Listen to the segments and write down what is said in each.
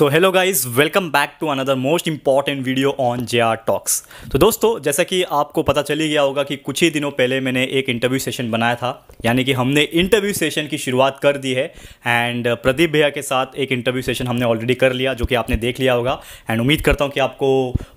So hello guys welcome back to another most important video on J R talks तो दोस्तों जैसा कि आपको पता चली गया होगा कि कुछ ही दिनों पहले मैंने एक इंटरव्यू सेशन बनाया था यानी कि हमने इंटरव्यू सेशन की शुरुआत कर दी है एंड प्रदीप भैया के साथ एक इंटरव्यू सेशन हमने ऑलरेडी कर लिया जो कि आपने देख लिया होगा एंड उम्मीद करता हूँ कि आपको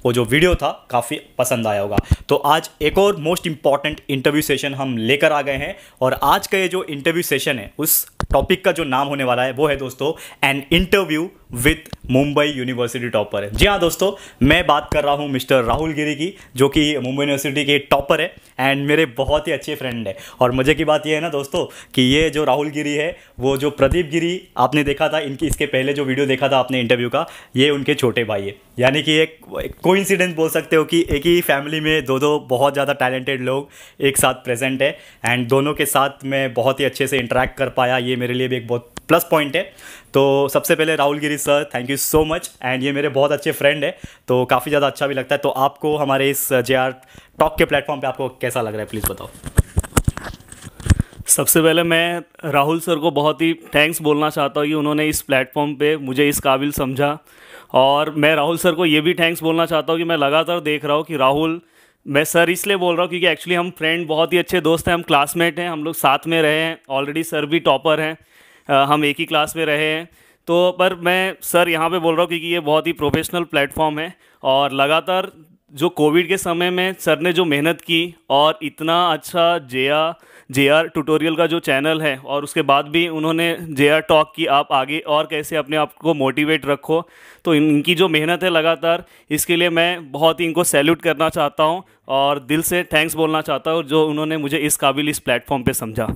वो जो वीडियो था काफ़ी पसंद आया होगा तो आज एक और मोस्ट इंपॉर्टेंट इंटरव्यू सेशन हम लेकर आ गए हैं और आज का ये जो इंटरव्यू सेशन है उस टॉपिक का जो नाम होने वाला है वो है दोस्तों an interview with Mumbai university topper है जी हाँ दोस्तों मैं बात कर रहा हूँ मिस्टर राहुल गिरी की जो कि मुंबई यूनिवर्सिटी के टॉपर है एंड मेरे बहुत ही अच्छे फ्रेंड है और मज़े की बात यह है ना दोस्तों कि ये जो राहुल गिरी है वो जो प्रदीप गिरी आपने देखा था इनकी इसके पहले जो वीडियो देखा था आपने इंटरव्यू का ये उनके छोटे भाई है यानी कि एक कोइंसिडेंस बोल सकते हो कि एक ही फैमिली में दो दो बहुत ज़्यादा टैलेंटेड लोग एक साथ प्रेजेंट है एंड दोनों के साथ मैं बहुत ही अच्छे से इंटरेक्ट कर पाया ये मेरे लिए भी एक बहुत प्लस पॉइंट है तो सबसे पहले Rahul Giri sir thank you so much and ये मेरे बहुत अच्छे फ्रेंड है तो काफ़ी ज़्यादा अच्छा भी लगता है तो आपको हमारे इस जे टॉक के प्लेटफॉर्म पर आपको कैसा लग रहा है प्लीज़ बताओ सबसे पहले मैं राहुल सर को बहुत ही थैंक्स बोलना चाहता हूँ कि उन्होंने इस प्लेटफॉर्म पे मुझे इस काबिल समझा और मैं राहुल सर को ये भी थैंक्स बोलना चाहता हूँ कि मैं लगातार देख रहा हूँ कि राहुल मैं सर इसलिए बोल रहा हूँ क्योंकि एक्चुअली हम फ्रेंड बहुत ही अच्छे दोस्त हैं हम क्लासमेट हैं हम लोग साथ में रहे हैं ऑलरेडी सर भी टॉपर हैं हम एक ही क्लास में रहे हैं तो पर मैं सर यहाँ पे बोल रहा हूँ क्योंकि ये बहुत ही प्रोफेशनल प्लेटफॉर्म है और लगातार जो कोविड के समय में सर ने जो मेहनत की और इतना अच्छा जे आर ट्यूटोरियल का जो चैनल है और उसके बाद भी उन्होंने जे आर टॉक की आप आगे और कैसे अपने आप को मोटिवेट रखो तो इनकी जो मेहनत है लगातार इसके लिए मैं बहुत ही इनको सैल्यूट करना चाहता हूँ और दिल से थैंक्स बोलना चाहता हूँ जो उन्होंने मुझे इस काबिल इस प्लेटफॉर्म पर समझा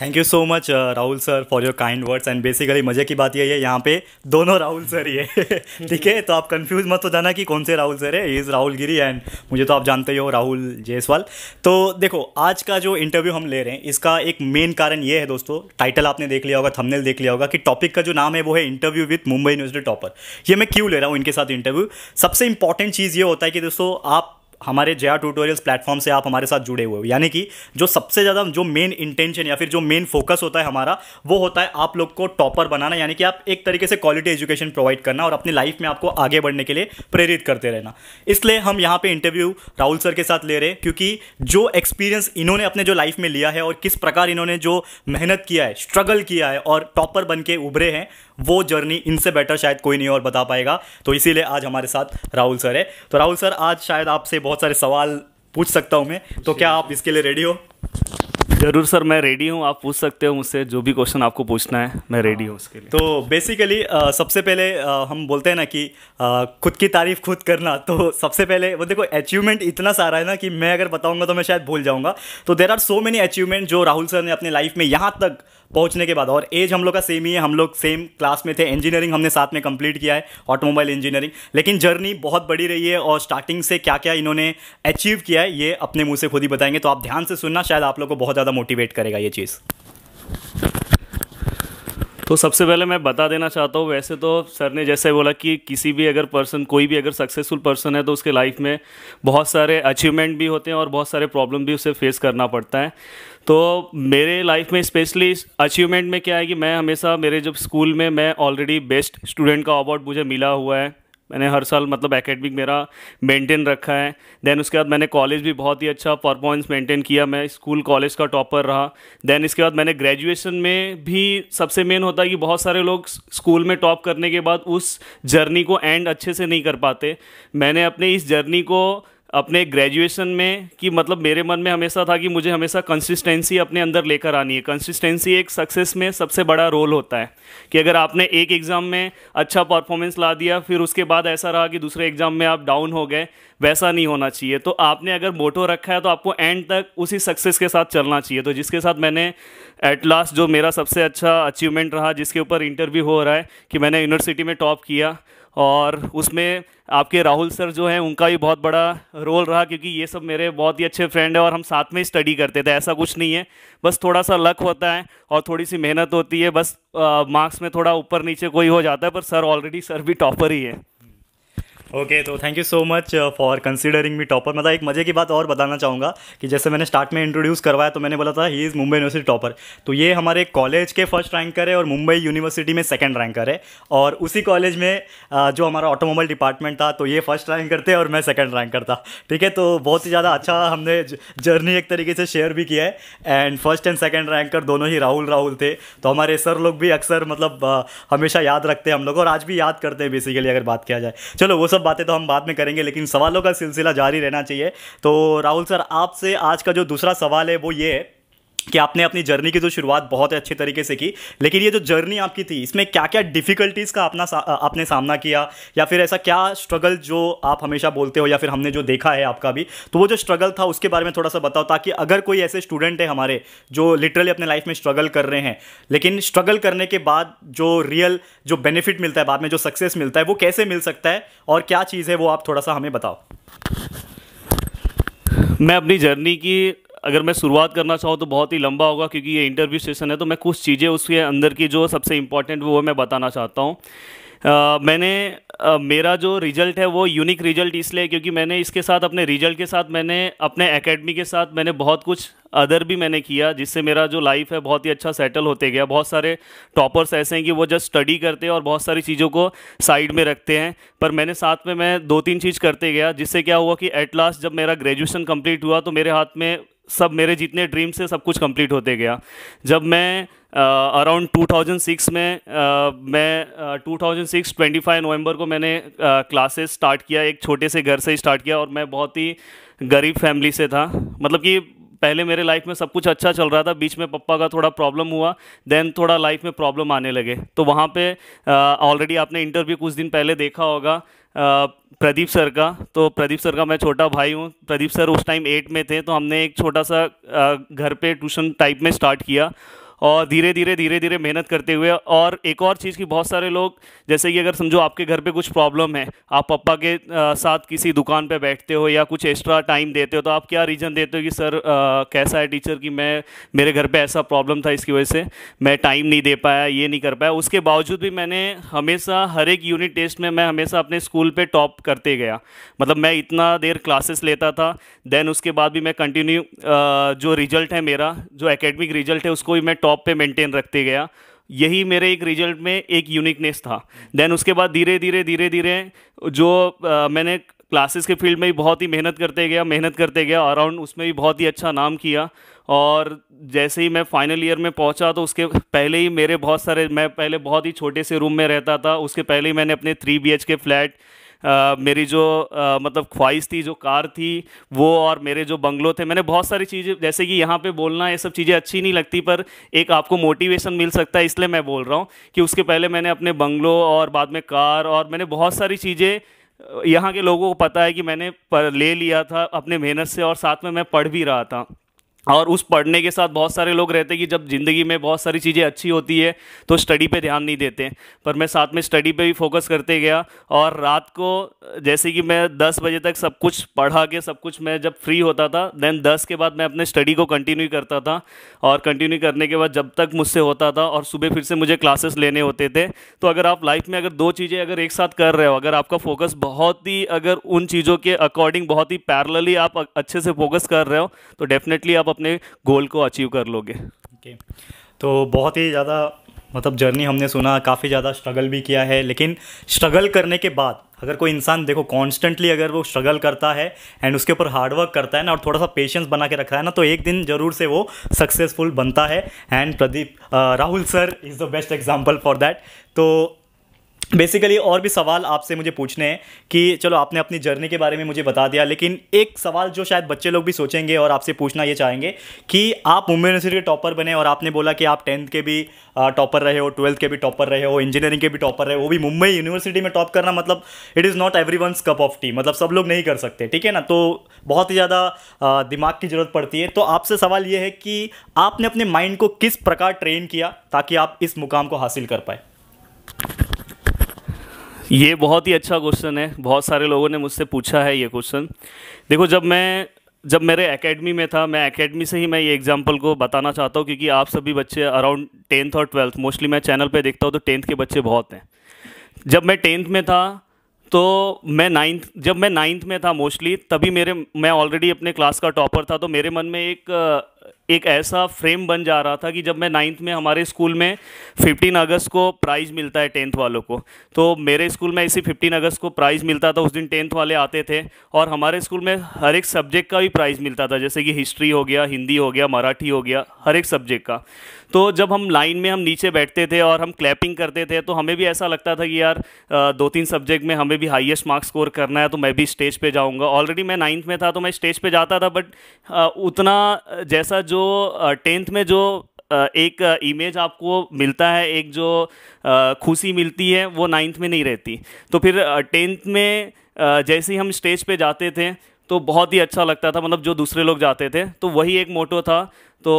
thank you so much Rahul sir for your kind words and basically मज़े की बात यही है यहाँ पे दोनों राहुल सर ही है ठीक है तो आप कंफ्यूज मत हो जाना कि कौन से राहुल सर है इज़ राहुल गिरी एंड मुझे तो आप जानते ही हो राहुल जयसवाल तो देखो आज का जो इंटरव्यू हम ले रहे हैं इसका एक मेन कारण ये है दोस्तों टाइटल आपने देख लिया होगा थमनेल देख लिया होगा कि टॉपिक का जो नाम है वो है interview with Mumbai university topper ये मैं क्यों ले रहा हूँ इनके साथ इंटरव्यू सबसे इंपॉर्टेंट चीज़ ये होता है कि दोस्तों आप हमारे जया ट्यूटोरियल्स प्लेटफॉर्म से आप हमारे साथ जुड़े हुए हो यानी कि जो सबसे ज़्यादा जो मेन इंटेंशन या फिर जो मेन फोकस होता है हमारा वो होता है आप लोग को टॉपर बनाना यानी कि आप एक तरीके से क्वालिटी एजुकेशन प्रोवाइड करना और अपनी लाइफ में आपको आगे बढ़ने के लिए प्रेरित करते रहना इसलिए हम यहाँ पर इंटरव्यू राहुल सर के साथ ले रहे क्योंकि जो एक्सपीरियंस इन्होंने अपने जो लाइफ में लिया है और किस प्रकार इन्होंने जो मेहनत किया है स्ट्रगल किया है और टॉपर बन के उभरे हैं वो जर्नी इनसे बेटर शायद कोई नहीं और बता पाएगा तो इसीलिए आज हमारे साथ राहुल सर है तो राहुल सर आज शायद आपसे बहुत सारे सवाल पूछ सकता हूँ मैं तो क्या आप इसके लिए रेडी हो जरूर सर मैं रेडी हूँ आप पूछ सकते हो मुझसे जो भी क्वेश्चन आपको पूछना है मैं रेडी हूँ उसके लिए तो बेसिकली सबसे पहले आ, हम बोलते हैं ना कि आ, खुद की तारीफ खुद करना तो सबसे पहले वो देखो अचीवमेंट इतना सारा है ना कि मैं अगर बताऊँगा तो मैं शायद भूल जाऊँगा तो there are so many achievement जो राहुल सर ने अपने लाइफ में यहाँ तक पहुंचने के बाद और एज हम लोग का सेम ही है हम लोग सेम क्लास में थे इंजीनियरिंग हमने साथ में कंप्लीट किया है ऑटोमोबाइल इंजीनियरिंग लेकिन जर्नी बहुत बड़ी रही है और स्टार्टिंग से क्या क्या इन्होंने अचीव किया है ये अपने मुँह से खुद ही बताएंगे तो आप ध्यान से सुनना शायद आप लोग को बहुत ज़्यादा मोटिवेट करेगा ये चीज़ तो सबसे पहले मैं बता देना चाहता हूँ वैसे तो सर ने जैसे बोला कि किसी भी अगर पर्सन कोई भी अगर सक्सेसफुल पर्सन है तो उसके लाइफ में बहुत सारे अचीवमेंट भी होते हैं और बहुत सारे प्रॉब्लम भी उसे फेस करना पड़ता है तो मेरे लाइफ में स्पेशली अचीवमेंट में क्या है कि मैं हमेशा मेरे जब स्कूल में मैं ऑलरेडी बेस्ट स्टूडेंट का अवार्ड मुझे मिला हुआ है मैंने हर साल मतलब एकेडमिक मेरा मेंटेन रखा है देन उसके बाद मैंने कॉलेज भी बहुत ही अच्छा परफॉर्मेंस मेंटेन किया मैं स्कूल कॉलेज का टॉपर रहा देन इसके बाद मैंने ग्रेजुएशन में भी सबसे मेन होता है कि बहुत सारे लोग स्कूल में टॉप करने के बाद उस जर्नी को एंड अच्छे से नहीं कर पाते मैंने अपने इस जर्नी को अपने ग्रेजुएशन में कि मतलब मेरे मन में हमेशा था कि मुझे हमेशा कंसिस्टेंसी अपने अंदर लेकर आनी है कंसिस्टेंसी एक सक्सेस में सबसे बड़ा रोल होता है कि अगर आपने एक एग्ज़ाम में अच्छा परफॉर्मेंस ला दिया फिर उसके बाद ऐसा रहा कि दूसरे एग्ज़ाम में आप डाउन हो गए वैसा नहीं होना चाहिए तो आपने अगर मोटो रखा है तो आपको एंड तक उसी सक्सेस के साथ चलना चाहिए तो जिसके साथ मैंने एट लास्ट जो मेरा सबसे अच्छा अचीवमेंट रहा जिसके ऊपर इंटरव्यू हो रहा है कि मैंने यूनिवर्सिटी में टॉप किया और उसमें आपके राहुल सर जो हैं उनका भी बहुत बड़ा रोल रहा क्योंकि ये सब मेरे बहुत ही अच्छे फ्रेंड हैं और हम साथ में स्टडी करते थे ऐसा कुछ नहीं है बस थोड़ा सा लक होता है और थोड़ी सी मेहनत होती है बस मार्क्स में थोड़ा ऊपर नीचे कोई हो जाता है पर सर ऑलरेडी सर भी टॉपर ही है ओके तो thank you so much for considering me topper मतलब एक मज़े की बात और बताना चाहूँगा कि जैसे मैंने स्टार्ट में इंट्रोड्यूस करवाया तो मैंने बोला था he is Mumbai university topper तो ये हमारे कॉलेज के फर्स्ट रैंकर है और मुंबई यूनिवर्सिटी में सेकेंड रैंकर है और उसी कॉलेज में uh, जो हमारा ऑटोमोबाइल डिपार्टमेंट था तो ये फर्स्ट रैंक करते और मैं सेकेंड रैंक करता ठीक है तो बहुत ही ज़्यादा अच्छा हमने जर्नी एक तरीके से शेयर भी किया है and first and second ranker दोनों ही राहुल राहुल थे तो हमारे सर लोग भी अक्सर मतलब uh, हमेशा याद रखते हैं हम लोग और आज भी याद करते हैं बेसिकली अगर बात किया जाए चलो वो सब सब बातें तो हम बाद में करेंगे लेकिन सवालों का सिलसिला जारी रहना चाहिए तो राहुल सर आपसे आज का जो दूसरा सवाल है वो ये है कि आपने अपनी जर्नी की जो शुरुआत बहुत अच्छे तरीके से की लेकिन ये जो जर्नी आपकी थी इसमें क्या क्या डिफ़िकल्टीज़ का अपना सा, आपने सामना किया या फिर ऐसा क्या स्ट्रगल जो आप हमेशा बोलते हो या फिर हमने जो देखा है आपका भी तो वो जो स्ट्रगल था उसके बारे में थोड़ा सा बताओ ताकि अगर कोई ऐसे स्टूडेंट है हमारे जो लिटरली अपने लाइफ में स्ट्रगल कर रहे हैं लेकिन स्ट्रगल करने के बाद जो रियल जो बेनिफिट मिलता है बाद में जो सक्सेस मिलता है वो कैसे मिल सकता है और क्या चीज़ है वो आप थोड़ा सा हमें बताओ मैं अपनी जर्नी की अगर मैं शुरुआत करना चाहूँ तो बहुत ही लंबा होगा क्योंकि ये इंटरव्यू सेशन है तो मैं कुछ चीज़ें उसके अंदर की जो सबसे इम्पॉर्टेंट वो मैं बताना चाहता हूँ मैंने आ, मेरा जो रिज़ल्ट है वो यूनिक रिज़ल्ट इसलिए क्योंकि मैंने इसके साथ अपने रिज़ल्ट के साथ मैंने अपने एकेडमी के साथ मैंने बहुत कुछ अदर भी मैंने किया जिससे मेरा जो लाइफ है बहुत ही अच्छा सेटल होते गया बहुत सारे टॉपर्स ऐसे हैं कि वो जस्ट स्टडी करते हैं और बहुत सारी चीज़ों को साइड में रखते हैं पर मैंने साथ में मैं दो तीन चीज़ करते गया जिससे क्या हुआ कि एट लास्ट जब मेरा ग्रेजुएशन कंप्लीट हुआ तो मेरे हाथ में सब मेरे जितने ड्रीम्स से सब कुछ कंप्लीट होते गया जब मैं अराउंड uh, 2006 में uh, मैं uh, 2006 25 नवंबर को मैंने क्लासेस uh, स्टार्ट किया एक छोटे से घर से स्टार्ट किया और मैं बहुत ही गरीब फैमिली से था मतलब कि पहले मेरे लाइफ में सब कुछ अच्छा चल रहा था बीच में पप्पा का थोड़ा प्रॉब्लम हुआ देन थोड़ा लाइफ में प्रॉब्लम आने लगे तो वहाँ पे ऑलरेडी आपने इंटरव्यू कुछ दिन पहले देखा होगा प्रदीप सर का तो प्रदीप सर का मैं छोटा भाई हूँ प्रदीप सर उस टाइम एट में थे तो हमने एक छोटा सा घर पे ट्यूशन टाइप में स्टार्ट किया और धीरे धीरे धीरे धीरे मेहनत करते हुए और एक और चीज़ की बहुत सारे लोग जैसे कि अगर समझो आपके घर पे कुछ प्रॉब्लम है आप पापा के साथ किसी दुकान पे बैठते हो या कुछ एक्स्ट्रा टाइम देते हो तो आप क्या रीज़न देते हो कि सर आ, कैसा है टीचर कि मैं मेरे घर पर ऐसा प्रॉब्लम था इसकी वजह से मैं टाइम नहीं दे पाया ये नहीं कर पाया उसके बावजूद भी मैंने हमेशा हर एक यूनिट टेस्ट में मैं हमेशा अपने स्कूल पर टॉप करते गया मतलब मैं इतना देर क्लासेस लेता था देन उसके बाद भी मैं कंटिन्यू जो रिजल्ट है मेरा जो एकेडमिक रिजल्ट है उसको भी मैं टॉप टॉप पे मेंटेन रखते गया यही मेरे एक रिजल्ट में एक यूनिकनेस था देन उसके बाद धीरे धीरे धीरे धीरे जो आ, मैंने क्लासेस के फील्ड में भी बहुत ही मेहनत करते गया मेहनत करते गया अराउंड उसमें भी बहुत ही अच्छा नाम किया और जैसे ही मैं फाइनल ईयर में पहुंचा तो उसके पहले ही मेरे बहुत सारे मैं पहले बहुत ही छोटे से रूम में रहता था उसके पहले ही मैंने अपने थ्री बी के फ्लैट मेरी जो आ, मतलब ख्वाहिश थी जो कार थी वो और मेरे जो बंगलो थे मैंने बहुत सारी चीज़ें जैसे कि यहाँ पे बोलना ये सब चीज़ें अच्छी नहीं लगती पर एक आपको मोटिवेशन मिल सकता है इसलिए मैं बोल रहा हूँ कि उसके पहले मैंने अपने बंगलो और बाद में कार और मैंने बहुत सारी चीज़ें यहाँ के लोगों को पता है कि मैंने ले लिया था अपने मेहनत से और साथ में मैं पढ़ भी रहा था और उस पढ़ने के साथ बहुत सारे लोग रहते हैं कि जब ज़िंदगी में बहुत सारी चीज़ें अच्छी होती है तो स्टडी पे ध्यान नहीं देते पर मैं साथ में स्टडी पे भी फोकस करते गया और रात को जैसे कि मैं 10 बजे तक सब कुछ पढ़ा के सब कुछ मैं जब फ्री होता था देन 10 के बाद मैं अपने स्टडी को कंटिन्यू करता था और कंटिन्यू करने के बाद जब तक मुझसे होता था और सुबह फिर से मुझे क्लासेस लेने होते थे तो अगर आप लाइफ में अगर दो चीज़ें अगर एक साथ कर रहे हो अगर आपका फोकस बहुत ही अगर उन चीज़ों के अकॉर्डिंग बहुत ही पैरलली आप अच्छे से फोकस कर रहे हो तो डेफिनेटली आप अपने गोल को अचीव कर लोगे okay. तो बहुत ही ज़्यादा मतलब जर्नी हमने सुना काफ़ी ज़्यादा स्ट्रगल भी किया है लेकिन स्ट्रगल करने के बाद अगर कोई इंसान देखो कॉन्स्टेंटली अगर वो स्ट्रगल करता है एंड उसके ऊपर हार्डवर्क करता है ना और थोड़ा सा पेशेंस बना के रखता है ना तो एक दिन जरूर से वो सक्सेसफुल बनता है and Pradeep Rahul sir is the best example for that तो बेसिकली और भी सवाल आपसे मुझे पूछने हैं कि चलो आपने अपनी जर्नी के बारे में मुझे बता दिया लेकिन एक सवाल जो शायद बच्चे लोग भी सोचेंगे और आपसे पूछना ये चाहेंगे कि आप मुंबई यूनिवर्सिटी के टॉपर बने और आपने बोला कि आप टेंथ के भी टॉपर रहे हो ट्वेल्थ के भी टॉपर रहे हो इंजीनियरिंग के भी टॉपर रहे हो वो भी मुंबई यूनिवर्सिटी में टॉप करना मतलब it is not every cup of tea मतलब सब लोग नहीं कर सकते ठीक है ना तो बहुत ही ज़्यादा दिमाग की ज़रूरत पड़ती है तो आपसे सवाल ये है कि आपने अपने माइंड को किस प्रकार ट्रेन किया ताकि आप इस मुकाम को हासिल कर पाए ये बहुत ही अच्छा क्वेश्चन है बहुत सारे लोगों ने मुझसे पूछा है ये क्वेश्चन देखो जब मैं जब मेरे एकेडमी में था मैं एकेडमी से ही मैं ये एग्जांपल को बताना चाहता हूँ क्योंकि आप सभी बच्चे अराउंड टेंथ और ट्वेल्थ मोस्टली मैं चैनल पे देखता हूँ तो टेंथ के बच्चे बहुत हैं जब मैं टेंथ में था तो मैं नाइन्थ जब मैं नाइन्थ में था मोस्टली तभी मेरे मैं ऑलरेडी अपने क्लास का टॉपर था तो मेरे मन में एक एक ऐसा फ्रेम बन जा रहा था कि जब मैं नाइन्थ में हमारे स्कूल में फ़िफ्टीन अगस्त को प्राइज़ मिलता है टेंथ वालों को तो मेरे स्कूल में इसी फिफ्टीन अगस्त को प्राइज़ मिलता था उस दिन टेंथ वाले आते थे और हमारे स्कूल में हर एक सब्जेक्ट का भी प्राइज़ मिलता था जैसे कि हिस्ट्री हो गया हिंदी हो गया मराठी हो गया हर एक सब्जेक्ट का तो जब हम लाइन में हम नीचे बैठते थे और हम क्लैपिंग करते थे तो हमें भी ऐसा लगता था कि यार दो तीन सब्जेक्ट में हमें भी हाईएस्ट मार्क्स स्कोर करना है तो मैं भी स्टेज पे जाऊँगा ऑलरेडी मैं नाइन्थ में था तो मैं स्टेज पे जाता था बट उतना जैसा जो टेंथ में जो एक इमेज आपको मिलता है एक जो खुशी मिलती है वो नाइन्थ में नहीं रहती तो फिर टेंथ में जैसे ही हम स्टेज पे जाते थे तो बहुत ही अच्छा लगता था मतलब जो दूसरे लोग जाते थे तो वही एक मोटो था तो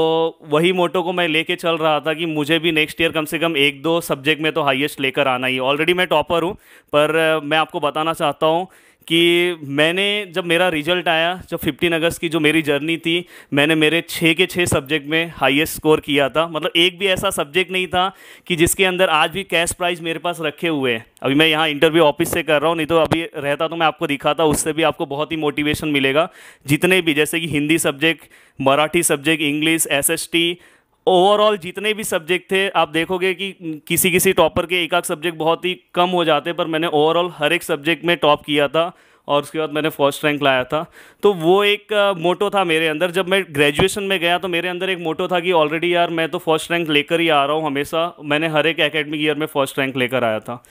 वही मोटो को मैं लेके चल रहा था कि मुझे भी नेक्स्ट ईयर कम से कम एक दो सब्जेक्ट में तो हाईएस्ट लेकर आना ही ऑलरेडी मैं टॉपर हूँ पर मैं आपको बताना चाहता हूँ कि मैंने जब मेरा रिजल्ट आया जब 15 अगस्त की जो मेरी जर्नी थी मैंने मेरे छः के छः सब्जेक्ट में हाईएस्ट स्कोर किया था मतलब एक भी ऐसा सब्जेक्ट नहीं था कि जिसके अंदर आज भी कैश प्राइज मेरे पास रखे हुए हैं अभी मैं यहाँ इंटरव्यू ऑफिस से कर रहा हूँ नहीं तो अभी रहता तो मैं आपको दिखाता उससे भी आपको बहुत ही मोटिवेशन मिलेगा जितने भी जैसे कि Hindi subject Marathi subject English as overall जितने भी सब्जेक्ट थे आप देखोगे कि किसी किसी टॉपर के एक आध सब्जेक्ट बहुत ही कम हो जाते पर मैंने ओवरऑल हर एक सब्जेक्ट में टॉप किया था और उसके बाद मैंने फर्स्ट रैंक लाया था तो वो एक मोटो था मेरे अंदर जब मैं ग्रेजुएशन में गया तो मेरे अंदर एक मोटो था कि ऑलरेडी यार मैं तो फर्स्ट रैंक लेकर ही आ रहा हूँ हमेशा मैंने हर एक एकेडमिक ईयर में फर्स्ट रैंक लेकर आया था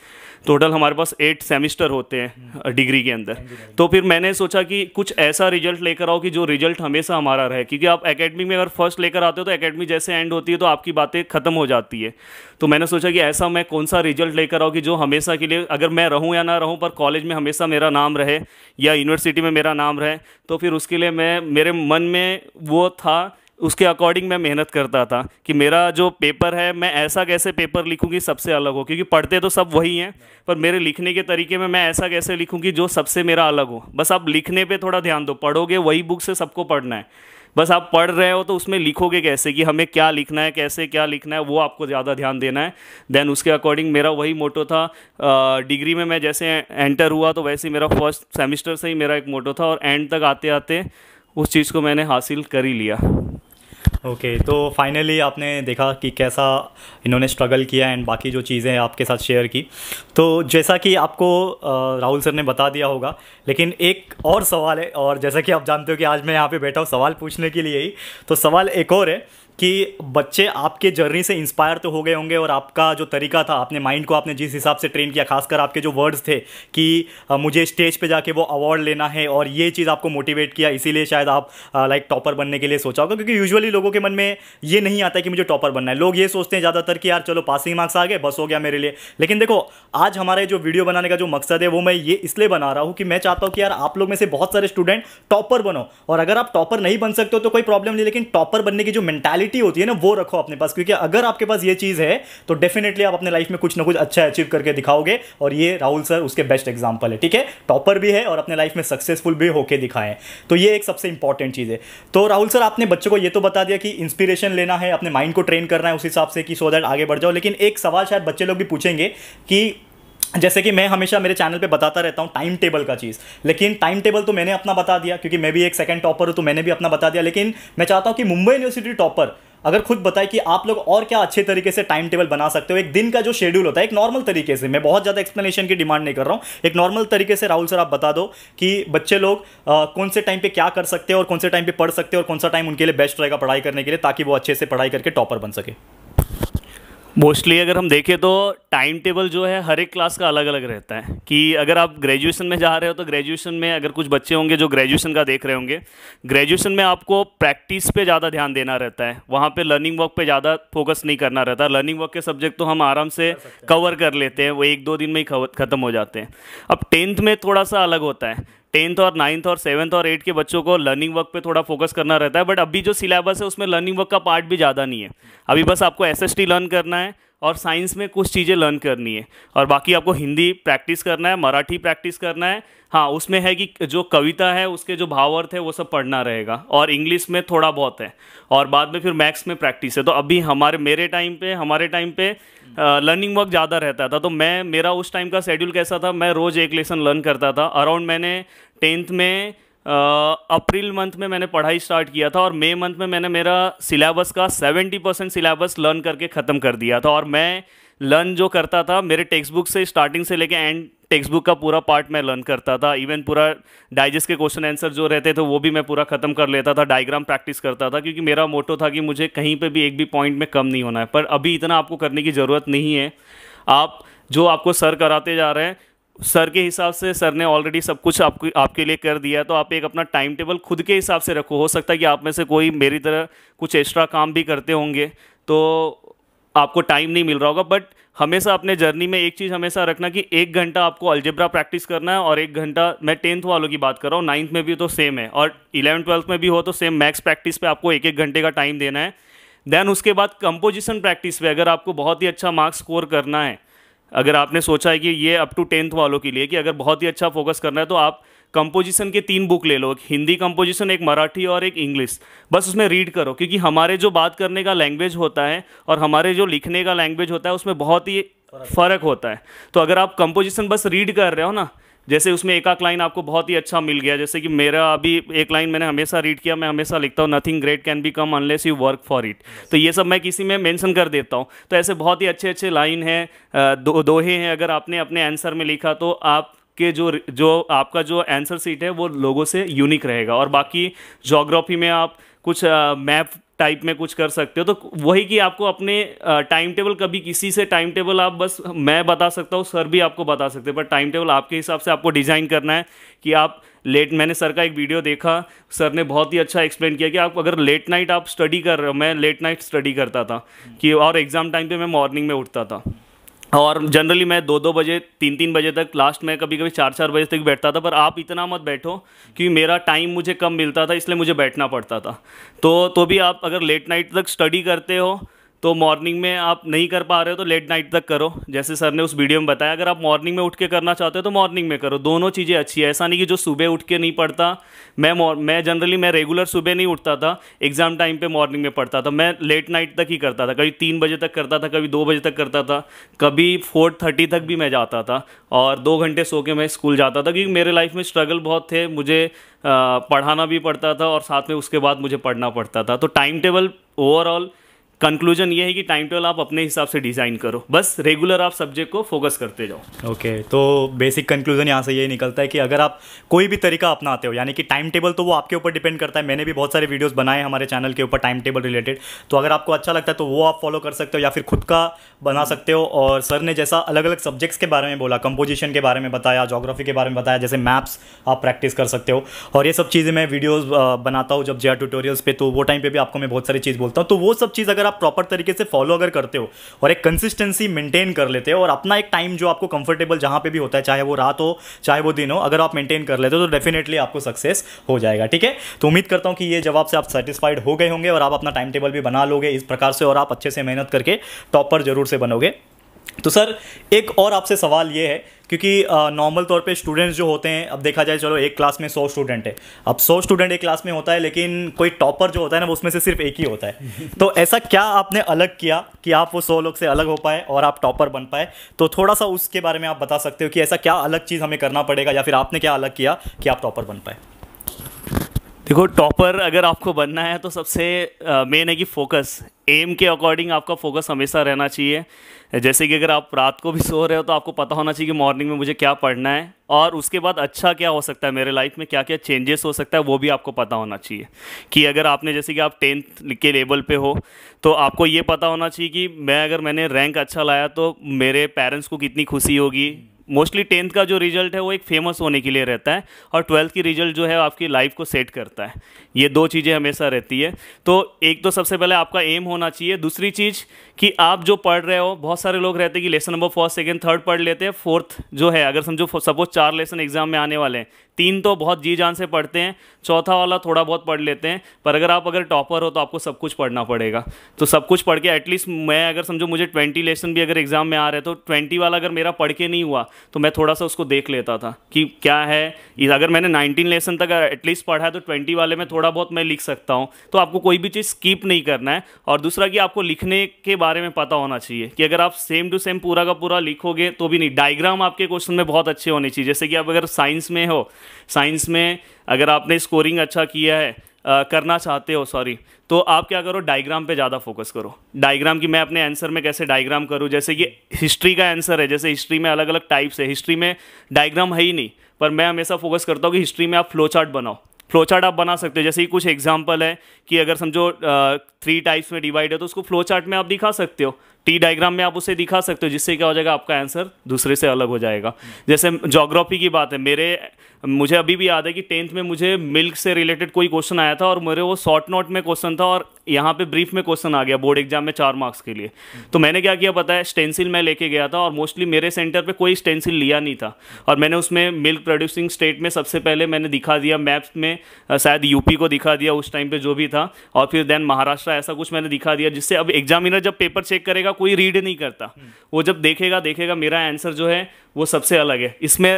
टोटल हमारे पास एट सेमिस्टर होते हैं डिग्री हम्म। के अंदर तो फिर मैंने सोचा कि कुछ ऐसा रिजल्ट लेकर आओ कि जो रिजल्ट हमेशा हमारा रहे क्योंकि आप एकेडमी में अगर फर्स्ट लेकर आते हो तो एकेडमी जैसे एंड होती है तो आपकी बातें खत्म हो जाती है तो मैंने सोचा कि ऐसा मैं कौन सा रिजल्ट लेकर आऊँ कि जो हमेशा के लिए अगर मैं रहूँ या ना रहूँ पर कॉलेज में हमेशा मेरा नाम रहे या यूनिवर्सिटी में मेरा नाम रहे तो फिर उसके लिए मैं मेरे मन में वो था उसके अकॉर्डिंग मैं मेहनत करता था कि मेरा जो पेपर है मैं ऐसा कैसे पेपर लिखूंगी सबसे अलग हो क्योंकि पढ़ते तो सब वही हैं पर मेरे लिखने के तरीके में मैं ऐसा कैसे लिखूंगी जो सबसे मेरा अलग हो बस आप लिखने पर थोड़ा ध्यान दो पढ़ोगे वही बुक से सबको पढ़ना है बस आप पढ़ रहे हो तो उसमें लिखोगे कैसे कि हमें क्या लिखना है कैसे क्या लिखना है वो आपको ज़्यादा ध्यान देना है देन उसके अकॉर्डिंग मेरा वही मोटो था डिग्री में मैं जैसे एंटर हुआ तो वैसे ही मेरा फर्स्ट सेमेस्टर से ही मेरा एक मोटो था और एंड तक आते आते उस चीज़ को मैंने हासिल कर ही लिया ओके okay, तो फाइनली आपने देखा कि कैसा इन्होंने स्ट्रगल किया एंड बाकी जो चीज़ें आपके साथ शेयर की तो जैसा कि आपको राहुल सर ने बता दिया होगा लेकिन एक और सवाल है और जैसा कि आप जानते हो कि आज मैं यहाँ पे बैठा हूँ सवाल पूछने के लिए ही तो सवाल एक और है कि बच्चे आपके जर्नी से इंस्पायर तो हो गए होंगे और आपका जो तरीका था आपने माइंड को आपने जिस हिसाब से ट्रेन किया खासकर आपके जो वर्ड्स थे कि मुझे स्टेज पे जाके वो अवार्ड लेना है और ये चीज़ आपको मोटिवेट किया इसीलिए शायद आप लाइक टॉपर बनने के लिए सोचा होगा क्योंकि यूजुअली लोगों के मन में ये नहीं आता कि मुझे टॉपर बनना है लोग ये सोचते हैं ज़्यादातर कि यार चलो पासिंग मार्क्स आ गए बस हो गया मेरे लिए लेकिन देखो आज हमारे जो वीडियो बनाने का जो मकसद है वो मैं ये इसलिए बना रहा हूँ कि मैं चाहता हूँ कि यार आप लोग में से बहुत सारे स्टूडेंट टॉपर बनो और अगर आप टॉपर नहीं बन सकते हो तो कोई प्रॉब्लम नहीं लेकिन टॉपर बनने की जो मैंटेलिटी क्वालिटी होती है ना वो रखो अपने पास क्योंकि अगर आपके पास ये चीज़ है तो डेफिनेटली आप अपने लाइफ में कुछ ना कुछ अच्छा अचीव करके दिखाओगे और ये राहुल सर उसके बेस्ट एग्जाम्पल है ठीक है टॉपर भी है और अपने लाइफ में सक्सेसफुल भी होके दिखाएं तो ये एक सबसे इंपॉर्टेंट चीज़ है तो राहुल सर आपने बच्चों को ये तो बता दिया कि इंस्पिरेशन लेना है अपने माइंड को ट्रेन करना है उस हिसाब से कि सो दैट आगे बढ़ जाओ लेकिन एक सवाल शायद बच्चे लोग भी पूछेंगे कि जैसे कि मैं हमेशा मेरे चैनल पे बताता रहता हूँ टाइम टेबल का चीज़ लेकिन टाइम टेबल तो मैंने अपना बता दिया क्योंकि मैं भी एक सेकंड टॉपर हूँ तो मैंने भी अपना बता दिया लेकिन मैं चाहता हूँ कि मुंबई यूनिवर्सिटी टॉपर अगर खुद बताए कि आप लोग और क्या अच्छे तरीके से टाइम टेबल बना सकते हो एक दिन का जो शेड्यूल होता है एक नॉर्मल तरीके से मैं बहुत ज़्यादा एक्सप्लेनेशन की डिमांड नहीं कर रहा हूँ एक नॉर्मल तरीके से राहुल सर आप बता दो कि बच्चे लोग आ, कौन से टाइम पे क्या कर सकते हैं और कौन से टाइम पे पढ़ सकते हैं और कौन सा टाइम उनके लिए बेस्ट रहेगा पढ़ाई करने के लिए ताकि वो अच्छे से पढ़ाई करके टॉपर बन सके मोस्टली अगर हम देखें तो टाइम टेबल जो है हर एक क्लास का अलग अलग रहता है कि अगर आप ग्रेजुएशन में जा रहे हो तो ग्रेजुएशन में अगर कुछ बच्चे होंगे जो ग्रेजुएशन का देख रहे होंगे ग्रेजुएशन में आपको प्रैक्टिस पे ज़्यादा ध्यान देना रहता है वहाँ पे लर्निंग वर्क पे ज़्यादा फोकस नहीं करना रहता लर्निंग वर्क के सब्जेक्ट तो हम आराम से कवर कर लेते हैं वो एक दो दिन में ही ख़त्म हो जाते हैं अब टेंथ में थोड़ा सा अलग होता है टेंथ और नाइन्थ और सेवन्थ और एट के बच्चों को लर्निंग वर्क पे थोड़ा फोकस करना रहता है बट अभी जो सिलेबस है उसमें लर्निंग वर्क का पार्ट भी ज़्यादा नहीं है अभी बस आपको एस लर्न करना है और साइंस में कुछ चीज़ें लर्न करनी है और बाकी आपको हिंदी प्रैक्टिस करना है मराठी प्रैक्टिस करना है हाँ उसमें है कि जो कविता है उसके जो भाव अर्थ है वो सब पढ़ना रहेगा और इंग्लिश में थोड़ा बहुत है और बाद में फिर मैथ्स में प्रैक्टिस है तो अभी हमारे मेरे टाइम पे हमारे टाइम पे लर्निंग वर्क ज़्यादा रहता था तो मैं मेरा उस टाइम का शेड्यूल कैसा था मैं रोज़ एक लेसन लर्न करता था अराउंड मैंने टेंथ में अप्रैल मंथ में मैंने पढ़ाई स्टार्ट किया था और मई मंथ में मैंने मेरा सिलेबस का 70 परसेंट सिलेबस लर्न करके ख़त्म कर दिया था और मैं लर्न जो करता था मेरे टेक्स्ट बुक से स्टार्टिंग से लेके एंड टेक्स्ट बुक का पूरा पार्ट मैं लर्न करता था इवन पूरा डाइजेस्ट के क्वेश्चन आंसर जो रहते थे वो भी मैं पूरा खत्म कर लेता था डायग्राम प्रैक्टिस करता था क्योंकि मेरा मोटो था कि मुझे कहीं पर भी एक भी पॉइंट में कम नहीं होना है पर अभी इतना आपको करने की ज़रूरत नहीं है आप जो आपको सर कराते जा रहे हैं सर के हिसाब से सर ने ऑलरेडी सब कुछ आपको आपके लिए कर दिया तो आप एक अपना टाइम टेबल खुद के हिसाब से रखो हो सकता है कि आप में से कोई मेरी तरह कुछ एक्स्ट्रा काम भी करते होंगे तो आपको टाइम नहीं मिल रहा होगा बट हमेशा अपने जर्नी में एक चीज़ हमेशा रखना कि एक घंटा आपको अल्जेब्रा प्रैक्टिस करना है और एक घंटा मैं टेंथ वालों की बात कर रहा हूँ नाइन्थ में भी तो सेम है और इलेवन ट्वेल्थ में भी हो तो सेम मैथ्स प्रैक्टिस पे आपको एक एक घंटे का टाइम देना है देन उसके बाद कंपोजिशन प्रैक्टिस पे अगर आपको बहुत ही अच्छा मार्क्स स्कोर करना है अगर आपने सोचा है कि ये अप टू टेंथ वालों के लिए कि अगर बहुत ही अच्छा फोकस करना है तो आप कंपोजिशन के तीन बुक ले लो एक हिंदी कंपोजिशन एक मराठी और एक इंग्लिश बस उसमें रीड करो क्योंकि हमारे जो बात करने का लैंग्वेज होता है और हमारे जो लिखने का लैंग्वेज होता है उसमें बहुत ही फ़र्क होता है तो अगर आप कंपोजिशन बस रीड कर रहे हो ना जैसे उसमें एक आक लाइन आपको बहुत ही अच्छा मिल गया जैसे कि मेरा अभी एक लाइन मैंने हमेशा रीड किया मैं हमेशा लिखता हूँ nothing great can be come unless you work for it तो ये सब मैं किसी में मेंशन कर देता हूँ तो ऐसे बहुत ही अच्छे अच्छे लाइन हैं दो दोहे हैं अगर आपने अपने आंसर में लिखा तो आप के जो जो आपका जो आंसर सीट है वो लोगों से यूनिक रहेगा और बाकी जोग्राफी में आप कुछ मैप टाइप में कुछ कर सकते हो तो वही कि आपको अपने टाइम टेबल कभी किसी से टाइम टेबल आप बस मैं बता सकता हूँ सर भी आपको बता सकते हैं पर टाइम टेबल आपके हिसाब से आपको डिज़ाइन करना है कि आप लेट मैंने सर का एक वीडियो देखा सर ने बहुत ही अच्छा एक्सप्लेन किया कि आप अगर लेट नाइट आप स्टडी कर रहे हो मैं लेट नाइट स्टडी करता था कि और एग्ज़ाम टाइम पर मैं मॉर्निंग में उठता था और जनरली मैं दो दो बजे तीन तीन बजे तक लास्ट में कभी कभी चार चार बजे तक बैठता था पर आप इतना मत बैठो क्योंकि मेरा टाइम मुझे कम मिलता था इसलिए मुझे बैठना पड़ता था तो तो भी आप अगर लेट नाइट तक स्टडी करते हो तो मॉर्निंग में आप नहीं कर पा रहे हो तो लेट नाइट तक करो जैसे सर ने उस वीडियो में बताया अगर आप मॉर्निंग में उठ के करना चाहते हो तो मॉर्निंग में करो दोनों चीज़ें अच्छी है ऐसा नहीं कि जो सुबह उठ के नहीं पढ़ता मैं मैं जनरली मैं रेगुलर सुबह नहीं उठता था एग्ज़ाम टाइम पर मॉर्निंग में पढ़ता था मैं लेट नाइट तक ही करता था कभी तीन बजे तक करता था कभी दो बजे तक करता था कभी फोर थर्टी तक भी मैं जाता था और दो घंटे सो के मैं स्कूल जाता था क्योंकि मेरे लाइफ में स्ट्रगल बहुत थे मुझे पढ़ाना भी पड़ता था और साथ में उसके बाद मुझे पढ़ना पड़ता था तो टाइम टेबल ओवरऑल कंक्लूजन ये है कि टाइम टेबल आप अपने हिसाब से डिज़ाइन करो बस रेगुलर आप सब्जेक्ट को फोकस करते जाओ ओके okay, तो बेसिक कंक्लूजन यहाँ से ये निकलता है कि अगर आप कोई भी तरीका अपनाते हो यानी कि टाइम टेबल तो वो आपके ऊपर डिपेंड करता है मैंने भी बहुत सारे वीडियोज़ बनाए हमारे चैनल के ऊपर टाइम टेबल रिलेटेड तो अगर आपको अच्छा लगता है तो वो आप फॉलो कर सकते हो या फिर खुद का बना सकते हो और सर ने जैसा अलग अलग सब्जेक्ट्स के बारे में बोला कंपोजिशन के बारे में बताया जोग्राफी के बारे में बताया जैसे मैप्स आप प्रैक्टिस कर सकते हो और ये सब चीज़ें मैं वीडियोज़ बनाता हूँ जब जे ट्यूटोरियल्स पे तो वो टाइम पे भी आपको मैं बहुत सारी चीज़ बोलता हूँ तो वो सब चीज़ अगर आप आप प्रॉपर तरीके से फॉलो अगर करते हो और एक कंसिस्टेंसी मेंटेन कर लेते हो और अपना एक टाइम जो आपको कंफर्टेबल जहां पे भी होता है चाहे वो रात हो चाहे वो दिन हो अगर आप मेंटेन कर लेते हो तो डेफिनेटली आपको सक्सेस हो जाएगा ठीक है तो उम्मीद करता हूं कि ये जवाब से आप सेटिस्फाइड हो गए होंगे और आप अपना टाइम टेबल भी बना लोगे इस प्रकार से और आप अच्छे से मेहनत करके टॉपर जरूर से बनोगे तो सर एक और आपसे सवाल ये है क्योंकि नॉर्मल तौर पे स्टूडेंट्स जो होते हैं अब देखा जाए चलो एक क्लास में सौ स्टूडेंट है अब सौ स्टूडेंट एक क्लास में होता है लेकिन कोई टॉपर जो होता है ना वो उसमें से सिर्फ एक ही होता है तो ऐसा क्या आपने अलग किया कि आप वो सौ लोग से अलग हो पाए और आप टॉपर बन पाए तो थोड़ा सा उसके बारे में आप बता सकते हो कि ऐसा क्या अलग चीज़ हमें करना पड़ेगा या फिर आपने क्या अलग किया कि आप टॉपर बन पाए देखो टॉपर अगर आपको बनना है तो सबसे मेन है कि फोकस एम के अकॉर्डिंग आपका फोकस हमेशा रहना चाहिए जैसे कि अगर आप रात को भी सो रहे हो तो आपको पता होना चाहिए कि मॉर्निंग में मुझे क्या पढ़ना है और उसके बाद अच्छा क्या हो सकता है मेरे लाइफ में क्या क्या चेंजेस हो सकता है वो भी आपको पता होना चाहिए कि अगर आपने जैसे कि आप टेंथ के लेवल पे हो तो आपको ये पता होना चाहिए कि मैं अगर मैंने रैंक अच्छा लाया तो मेरे पेरेंट्स को कितनी खुशी होगी मोस्टली टेंथ का जो रिजल्ट है वो एक फेमस होने के लिए रहता है और ट्वेल्थ की रिजल्ट जो है आपकी लाइफ को सेट करता है ये दो चीज़ें हमेशा रहती है तो एक तो सबसे पहले आपका एम होना चाहिए दूसरी चीज़ कि आप जो पढ़ रहे हो बहुत सारे लोग रहते हैं कि lesson number first second third पढ़ लेते हैं फोर्थ जो है अगर समझो सपोज चार लेसन एग्जाम में आने वाले हैं तीन तो बहुत जी जान से पढ़ते हैं चौथा वाला थोड़ा बहुत पढ़ लेते हैं पर अगर आप अगर टॉपर हो तो आपको सब कुछ पढ़ना पड़ेगा तो सब कुछ पढ़ के एटलीस्ट मैं अगर समझो मुझे ट्वेंटी लेसन भी अगर एग्ज़ाम में आ रहे तो ट्वेंटी वाला अगर मेरा पढ़ के नहीं हुआ तो मैं थोड़ा सा उसको देख लेता था कि क्या है अगर मैंने नाइनटीन लेसन तक एटलीस्ट पढ़ा है तो ट्वेंटी वाले में थोड़ा बहुत मैं लिख सकता हूँ तो आपको कोई भी चीज़ स्कीप नहीं करना है और दूसरा कि आपको लिखने के बारे में पता होना चाहिए कि अगर आप सेम टू सेम पूरा का पूरा लिखोगे तो भी नहीं डायग्राम आपके क्वेश्चन में बहुत अच्छे होने चाहिए जैसे कि आप अगर साइंस में हो साइंस में अगर आपने स्कोरिंग अच्छा किया है आ, करना चाहते हो सॉरी तो आप क्या करो डायग्राम पे ज़्यादा फोकस करो डायग्राम की मैं अपने आंसर में कैसे डायग्राम करूँ जैसे कि हिस्ट्री का आंसर है जैसे हिस्ट्री में अलग अलग टाइप्स है हिस्ट्री में डायग्राम है ही नहीं पर मैं हमेशा फोकस करता हूँ कि हिस्ट्री में आप फ्लो चार्ट बनाओ फ्लो चार्ट आप बना सकते हो जैसे ही कुछ एग्जाम्पल है कि अगर समझो थ्री टाइप्स में डिवाइड है तो उसको फ्लो चार्ट में आप दिखा सकते हो टी डायग्राम में आप उसे दिखा सकते हो जिससे क्या हो जाएगा आपका आंसर दूसरे से अलग हो जाएगा जैसे जोग्राफी की बात है मेरे मुझे अभी भी याद है कि टेंथ में मुझे मिल्क से रिलेटेड कोई क्वेश्चन आया था और मेरे वो शॉर्ट नोट में क्वेश्चन था और यहाँ पे ब्रीफ में क्वेश्चन आ गया बोर्ड एग्जाम में चार मार्क्स के लिए तो मैंने क्या किया पता है स्टेंसिल मैं लेके गया था और मोस्टली मेरे सेंटर पे कोई स्टेंसिल लिया नहीं था और मैंने उसमें मिल्क प्रोड्यूसिंग स्टेट में सबसे पहले मैंने दिखा दिया मैप्स में शायद यूपी को दिखा दिया उस टाइम पर जो भी था और फिर देन महाराष्ट्र ऐसा कुछ मैंने दिखा दिया जिससे अब एग्जामिनर जब पेपर चेक करेगा का कोई रीड नहीं करता वो जब देखेगा देखेगा मेरा आंसर जो है वो सबसे अलग है इसमें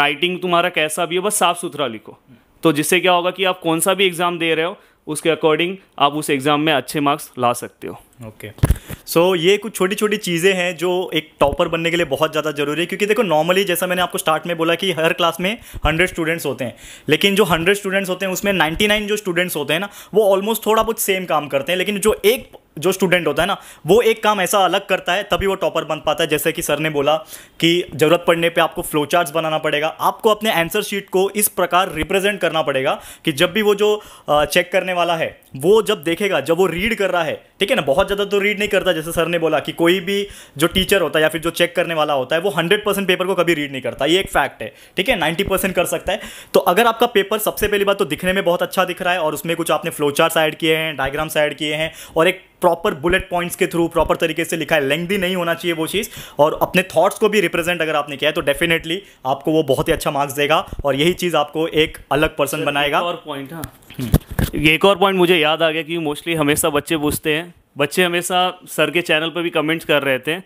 राइटिंग तुम्हारा कैसा भी हो बस साफ सुथरा लिखो तो जिससे क्या होगा कि आप कौन सा भी एग्ज़ाम दे रहे हो उसके अकॉर्डिंग आप उस एग्ज़ाम में अच्छे मार्क्स ला सकते हो ओके okay. सो so, ये कुछ छोटी छोटी चीज़ें हैं जो एक टॉपर बनने के लिए बहुत ज़्यादा ज़रूरी है क्योंकि देखो नॉर्मली जैसा मैंने आपको स्टार्ट में बोला कि हर क्लास में हंड्रेड स्टूडेंट्स होते हैं लेकिन जो हंड्रेड स्टूडेंट्स होते हैं उसमें नाइन्टी जो स्टूडेंट्स होते हैं ना वो ऑलमोस्ट थोड़ा बहुत सेम काम करते हैं लेकिन जो एक जो स्टूडेंट होता है ना वो एक काम ऐसा अलग करता है तभी वो टॉपर बन पाता है जैसे कि सर ने बोला कि ज़रूरत पड़ने पे आपको फ्लो चार्ट्स बनाना पड़ेगा आपको अपने आंसर शीट को इस प्रकार रिप्रेजेंट करना पड़ेगा कि जब भी वो जो चेक करने वाला है वो जब देखेगा जब वो रीड कर रहा है ठीक है ना बहुत ज़्यादा तो रीड नहीं करता जैसे सर ने बोला कि कोई भी जो टीचर होता है या फिर जो चेक करने वाला होता है वो हंड्रेड परसेंट पेपर को कभी रीड नहीं करता ये एक फैक्ट है ठीक है नाइन्टी परसेंट कर सकता है तो अगर आपका पेपर सबसे पहली बात तो दिखने में बहुत अच्छा दिख रहा है और उसमें कुछ आपने फ्लो चार्ट्स ऐड किए हैं डायग्राम्स ऐड किए हैं और एक प्रॉपर बुलेट पॉइंट्स के थ्रू प्रॉपर तरीके से लिखा है लेंथी नहीं होना चाहिए वो चीज़ और अपने थॉट्स को भी रिप्रेजेंट अगर आपने किया है तो डेफिनेटली आपको वो बहुत ही अच्छा मार्क्स देगा और यही चीज़ आपको एक अलग पर्सन बनाएगा और पॉइंट हाँ एक और पॉइंट हाँ। हम्म। मुझे याद आ गया कि मोस्टली हमेशा बच्चे पूछते हैं बच्चे हमेशा सर के चैनल पर भी कमेंट्स कर रहे थे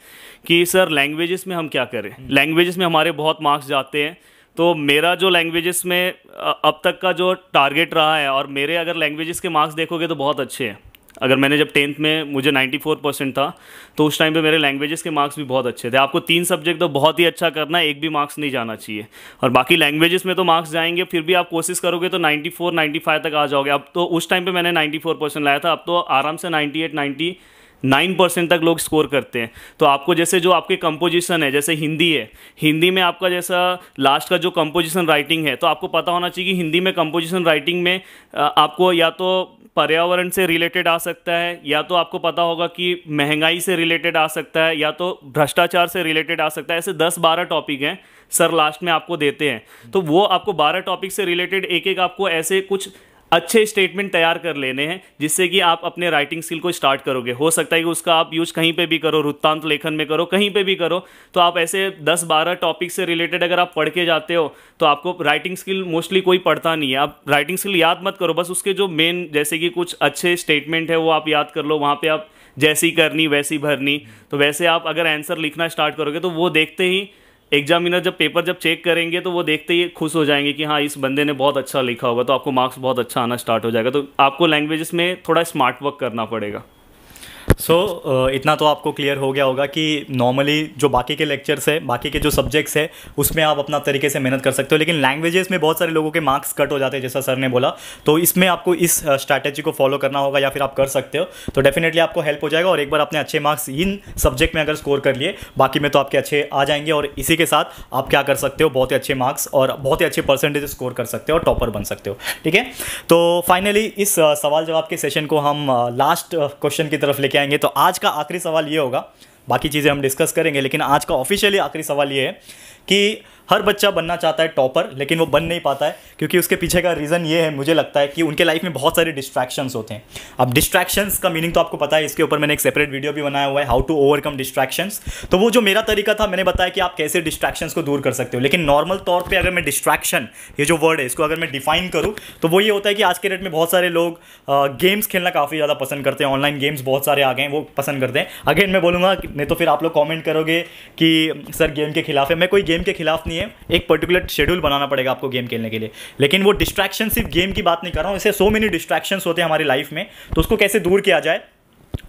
कि सर लैंग्वेजेस में हम क्या करें लैंग्वेजेस हम्म। में हमारे बहुत मार्क्स जाते हैं तो मेरा जो लैंग्वेजेस में अब तक का जो टारगेट रहा है और मेरे अगर लैंग्वेजेस के मार्क्स देखोगे तो बहुत अच्छे हैं अगर मैंने जब टेंथ में मुझे 94 परसेंट था तो उस टाइम पे मेरे लैंग्वेजेस के मार्क्स भी बहुत अच्छे थे आपको तीन सब्जेक्ट तो बहुत ही अच्छा करना है एक भी मार्क्स नहीं जाना चाहिए और बाकी लैंग्वेजेस में तो मार्क्स जाएंगे फिर भी आप कोशिश करोगे तो 94 95 तक आ जाओगे अब तो उस टाइम पर मैंने 94 परसेंट लाया था अब तो आराम से 98 90 नाइन परसेंट तक लोग स्कोर करते हैं तो आपको जैसे जो आपके कंपोजिशन है जैसे हिंदी है हिंदी में आपका जैसा लास्ट का जो कंपोजिशन राइटिंग है तो आपको पता होना चाहिए कि हिंदी में कंपोजिशन राइटिंग में आपको या तो पर्यावरण से रिलेटेड आ सकता है या तो आपको पता होगा कि महंगाई से रिलेटेड आ सकता है या तो भ्रष्टाचार से रिलेटेड आ सकता है ऐसे दस बारह टॉपिक हैं सर लास्ट में आपको देते हैं तो वो आपको बारह टॉपिक से रिलेटेड एक एक आपको ऐसे कुछ अच्छे स्टेटमेंट तैयार कर लेने हैं जिससे कि आप अपने राइटिंग स्किल को स्टार्ट करोगे हो सकता है कि उसका आप यूज कहीं पे भी करो वृत्तांत लेखन में करो कहीं पे भी करो तो आप ऐसे 10-12 टॉपिक से रिलेटेड अगर आप पढ़ के जाते हो तो आपको राइटिंग स्किल मोस्टली कोई पढ़ता नहीं है आप राइटिंग स्किल याद मत करो बस उसके जो मेन जैसे कि कुछ अच्छे स्टेटमेंट है वो आप याद कर लो वहाँ पर आप जैसी करनी वैसी भरनी तो वैसे आप अगर आंसर लिखना स्टार्ट करोगे तो वो देखते ही एग्जामिनर जब पेपर जब चेक करेंगे तो वो देखते ही खुश हो जाएंगे कि हाँ इस बंदे ने बहुत अच्छा लिखा होगा तो आपको मार्क्स बहुत अच्छा आना स्टार्ट हो जाएगा तो आपको लैंग्वेजेस में थोड़ा स्मार्ट वर्क करना पड़ेगा सो so, uh, इतना तो आपको क्लियर हो गया होगा कि नॉर्मली जो बाकी के लेक्चर्स है बाकी के जो सब्जेक्ट्स है उसमें आप अपना तरीके से मेहनत कर सकते हो लेकिन लैंग्वेजेस में बहुत सारे लोगों के मार्क्स कट हो जाते हैं जैसा सर ने बोला तो इसमें आपको इस स्ट्रैटेजी uh, को फॉलो करना होगा या फिर आप कर सकते हो तो डेफिनेटली आपको हेल्प हो जाएगा और एक बार आपने अच्छे मार्क्स इन सब्जेक्ट में अगर स्कोर कर लिए बाकी में तो आपके अच्छे आ जाएंगे और इसी के साथ आप क्या कर सकते हो बहुत ही अच्छे मार्क्स और बहुत ही अच्छे परसेंटेज स्कोर कर सकते हो और टॉपर बन सकते हो ठीक है तो फाइनली इस uh, सवाल जवाब के सेशन को हम लास्ट uh, क्वेश्चन की तरफ लेके आएंगे करेंगे तो आज का आखिरी सवाल ये होगा बाकी चीज़ें हम डिस्कस करेंगे लेकिन आज का ऑफिशियली आखिरी सवाल ये है कि हर बच्चा बनना चाहता है टॉपर लेकिन वो बन नहीं पाता है क्योंकि उसके पीछे का रीज़न ये है मुझे लगता है कि उनके लाइफ में बहुत सारे डिस्ट्रैक्शंस होते हैं अब डिस्ट्रैक्शंस का मीनिंग तो आपको पता है इसके ऊपर मैंने एक सेपरेट वीडियो भी बनाया हुआ है हाउ टू ओवरकम डिस्ट्रैक्शंस तो वो जो मेरा तरीका था मैंने बताया कि आप कैसे डिस्ट्रैक्शंस को दूर कर सकते हो लेकिन नॉर्मल तौर पर अगर मैं डिस्ट्रैक्शन ये जो वर्ड है इसको अगर मैं डिफाइन करूँ तो वो ये होता है कि आज के डेट में बहुत सारे लोग गेम्स खेलना काफ़ी ज़्यादा पसंद करते हैं ऑनलाइन गेम्स बहुत सारे आ गए हैं वो पसंद करते हैं अगेन मैं बोलूँगा नहीं तो फिर आप लोग कॉमेंट करोगे कि सर गेम के खिलाफ है मैं कोई गेम के खिलाफ नहीं है एक पर्टिकुलर शेड्यूल बनाना पड़ेगा आपको गेम खेलने के लिए लेकिन वो डिस्ट्रैक्शन सिर्फ गेम की बात नहीं कर रहा हूँ इससे सो मेनी डिस्ट्रैक्शन होते हैं हमारी लाइफ में तो उसको कैसे दूर किया जाए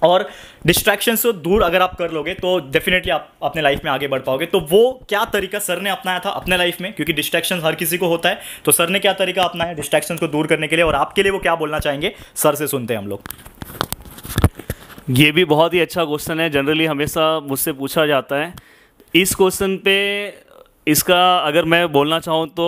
और डिस्ट्रैक्शन से दूर अगर आप कर लोगे तो डेफिनेटली आप अपने लाइफ में आगे बढ़ पाओगे तो वो क्या तरीका सर ने अपनाया था अपने लाइफ में क्योंकि डिस्ट्रैक्शन हर किसी को होता है तो सर ने क्या तरीका अपनाया डिस्ट्रैक्शन को दूर करने के लिए और आपके लिए वो क्या बोलना चाहेंगे सर से सुनते हैं हम लोग ये भी बहुत ही अच्छा क्वेश्चन है जनरली हमेशा मुझसे पूछा जाता है इस क्वेश्चन पे इसका अगर मैं बोलना चाहूँ तो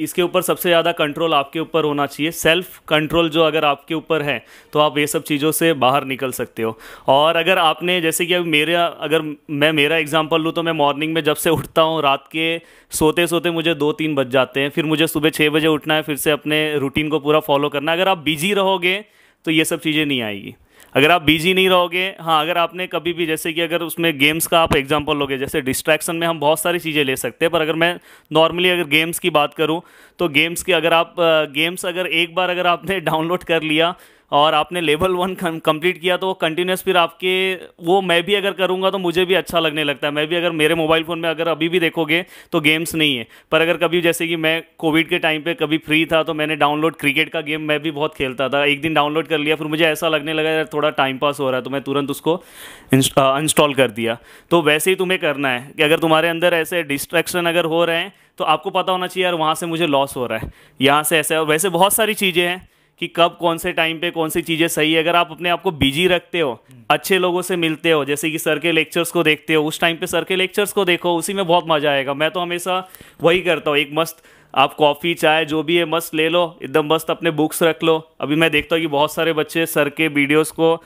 इसके ऊपर सबसे ज़्यादा कंट्रोल आपके ऊपर होना चाहिए सेल्फ कंट्रोल जो अगर आपके ऊपर है तो आप ये सब चीज़ों से बाहर निकल सकते हो और अगर आपने जैसे कि अभी मेरा अगर मैं मेरा एग्जांपल लूँ तो मैं मॉर्निंग में जब से उठता हूँ रात के सोते सोते मुझे दो तीन बज जाते हैं फिर मुझे सुबह छः बजे उठना है फिर से अपने रूटीन को पूरा फॉलो करना है अगर आप बिजी रहोगे तो ये सब चीज़ें नहीं आएगी अगर आप बिजी नहीं रहोगे हाँ अगर आपने कभी भी जैसे कि अगर उसमें गेम्स का आप एग्जांपल लोगे जैसे डिस्ट्रैक्शन में हम बहुत सारी चीज़ें ले सकते हैं पर अगर मैं नॉर्मली अगर गेम्स की बात करूँ तो गेम्स के अगर आप गेम्स अगर एक बार अगर आपने डाउनलोड कर लिया और आपने लेवल वन कंप्लीट किया तो वो कंटिन्यूस फिर आपके वो मैं भी अगर करूँगा तो मुझे भी अच्छा लगने लगता है मैं भी अगर मेरे मोबाइल फ़ोन में अगर अभी भी देखोगे तो गेम्स नहीं है पर अगर कभी जैसे कि मैं कोविड के टाइम पर कभी फ्री था तो मैंने डाउनलोड क्रिकेट का गेम मैं भी बहुत खेलता था एक दिन डाउनलोड कर लिया फिर मुझे ऐसा लगने लगा यार थोड़ा टाइम पास हो रहा है तो मैं तुरंत उसको इंस्टॉल कर दिया तो वैसे ही तुम्हें करना है कि अगर तुम्हारे अंदर ऐसे डिस्ट्रैक्शन अगर हो रहे हैं तो आपको पता होना चाहिए यार वहाँ से मुझे लॉस हो रहा है यहाँ से ऐसे वैसे बहुत सारी चीज़ें हैं कि कब कौन से टाइम पे कौन सी चीज़ें सही है अगर आप अपने आप को बिजी रखते हो हम्म। अच्छे लोगों से मिलते हो जैसे कि सर के लेक्चर्स को देखते हो उस टाइम पे सर के लेक्चर्स को देखो उसी में बहुत मज़ा आएगा मैं तो हमेशा वही करता हूँ एक मस्त आप कॉफ़ी चाय जो भी है मस्त ले लो एकदम मस्त अपने बुक्स रख लो अभी मैं देखता हूँ कि बहुत सारे बच्चे सर के वीडियोज़ को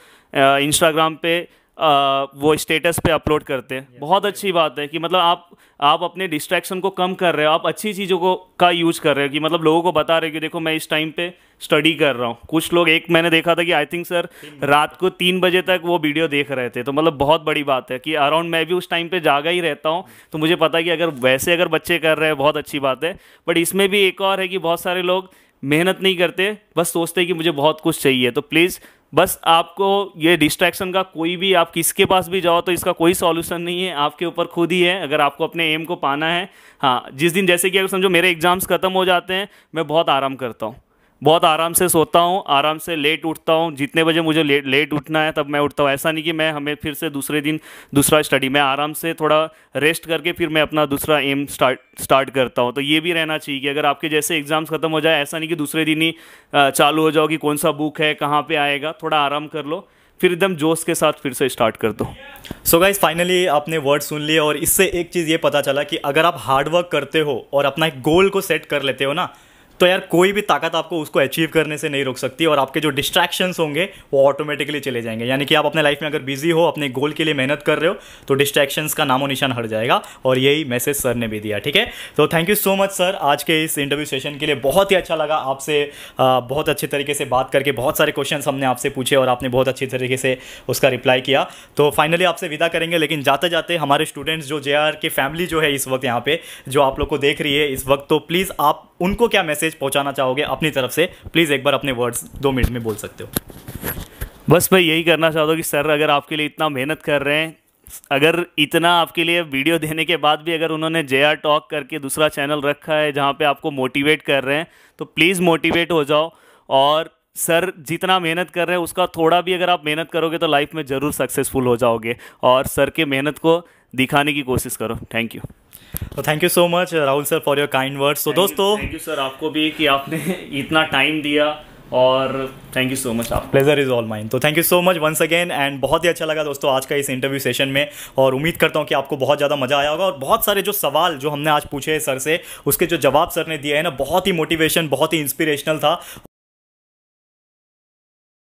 इंस्टाग्राम पर वो स्टेटस पे अपलोड करते हैं बहुत अच्छी बात है कि मतलब आप आप अपने डिस्ट्रैक्शन को कम कर रहे हो आप अच्छी चीज़ों को का यूज कर रहे हो कि मतलब लोगों को बता रहे हो कि देखो मैं इस टाइम पे स्टडी कर रहा हूँ कुछ लोग एक मैंने देखा था कि आई थिंक सर रात को तीन बजे तक वो वीडियो देख रहे थे तो मतलब बहुत बड़ी बात है कि अराउंड मैं भी उस टाइम पर जागा ही रहता हूँ हम्म। तो मुझे पता है कि अगर वैसे अगर बच्चे कर रहे हैं बहुत अच्छी बात है बट इसमें भी एक और है कि बहुत सारे लोग मेहनत नहीं करते बस सोचते हैं कि मुझे बहुत कुछ चाहिए तो प्लीज़ बस आपको ये डिस्ट्रैक्शन का कोई भी आप किसके पास भी जाओ तो इसका कोई सॉल्यूशन नहीं है आपके ऊपर खुद ही है अगर आपको अपने एम को पाना है हाँ जिस दिन जैसे कि अगर समझो मेरे एग्ज़ाम्स ख़त्म हो जाते हैं मैं बहुत आराम करता हूँ बहुत आराम से सोता हूँ आराम से लेट उठता हूँ जितने बजे मुझे लेट लेट उठना है तब मैं उठता हूँ ऐसा नहीं कि मैं हमें फिर से दूसरे दिन दूसरा स्टडी मैं आराम से थोड़ा रेस्ट करके फिर मैं अपना दूसरा एम स्टार्ट स्टार्ट करता हूँ तो ये भी रहना चाहिए कि अगर आपके जैसे एग्ज़ाम्स ख़त्म हो जाए ऐसा नहीं कि दूसरे दिन ही चालू हो जाओ कि कौन सा बुक है कहाँ पर आएगा थोड़ा आराम कर लो फिर एकदम जोश के साथ फिर से स्टार्ट कर दो सो गाइज फाइनली आपने वर्ड सुन लिए और इससे एक चीज़ ये पता चला कि अगर आप हार्डवर्क करते हो और अपना एक गोल को सेट कर लेते हो ना तो यार कोई भी ताकत आपको उसको अचीव करने से नहीं रोक सकती और आपके जो डिस्ट्रैक्शंस होंगे वो ऑटोमेटिकली चले जाएंगे यानी कि आप अपने लाइफ में अगर बिजी हो अपने गोल के लिए मेहनत कर रहे हो तो डिस्ट्रैक्शंस का नामो निशान हट जाएगा और यही मैसेज सर ने भी दिया ठीक है तो thank you so much sir आज के इस इंटरव्यू सेशन के लिए बहुत ही अच्छा लगा आपसे बहुत अच्छे तरीके से बात करके बहुत सारे क्वेश्चन हमने आपसे पूछे और आपने बहुत अच्छी तरीके से उसका रिप्लाई किया तो फाइनली आपसे विदा करेंगे लेकिन जाते जाते हमारे स्टूडेंट्स जो जे के फैमिली जो है इस वक्त यहाँ पे जो आप लोग को देख रही है इस वक्त तो प्लीज़ आप उनको क्या मैसेज पहुंचाना चाहोगे अपनी तरफ से प्लीज़ एक बार अपने वर्ड्स दो मिनट में बोल सकते हो बस मैं यही करना चाहता हूँ कि सर अगर आपके लिए इतना मेहनत कर रहे हैं अगर इतना आपके लिए वीडियो देने के बाद भी अगर उन्होंने जे आर टॉक करके दूसरा चैनल रखा है जहाँ पे आपको मोटिवेट कर रहे हैं तो प्लीज़ मोटिवेट हो जाओ और सर जितना मेहनत कर रहे हैं उसका थोड़ा भी अगर आप मेहनत करोगे तो लाइफ में ज़रूर सक्सेसफुल हो जाओगे और सर के मेहनत को दिखाने की कोशिश करो थैंक यू तो thank you so much Rahul sir for your kind words तो दोस्तों थैंक यू सर आपको भी कि आपने इतना टाइम दिया और थैंक यू सो मच आप प्लेजर इज़ ऑल माइंड तो thank you so much once again and बहुत ही अच्छा लगा दोस्तों आज का इस इंटरव्यू सेशन में और उम्मीद करता हूँ कि आपको बहुत ज़्यादा मज़ा आया होगा और बहुत सारे जो सवाल जो हमने आज पूछे सर से उसके जो जवाब सर ने दिए हैं ना बहुत ही मोटिवेशन बहुत ही इंस्पिरेशनल था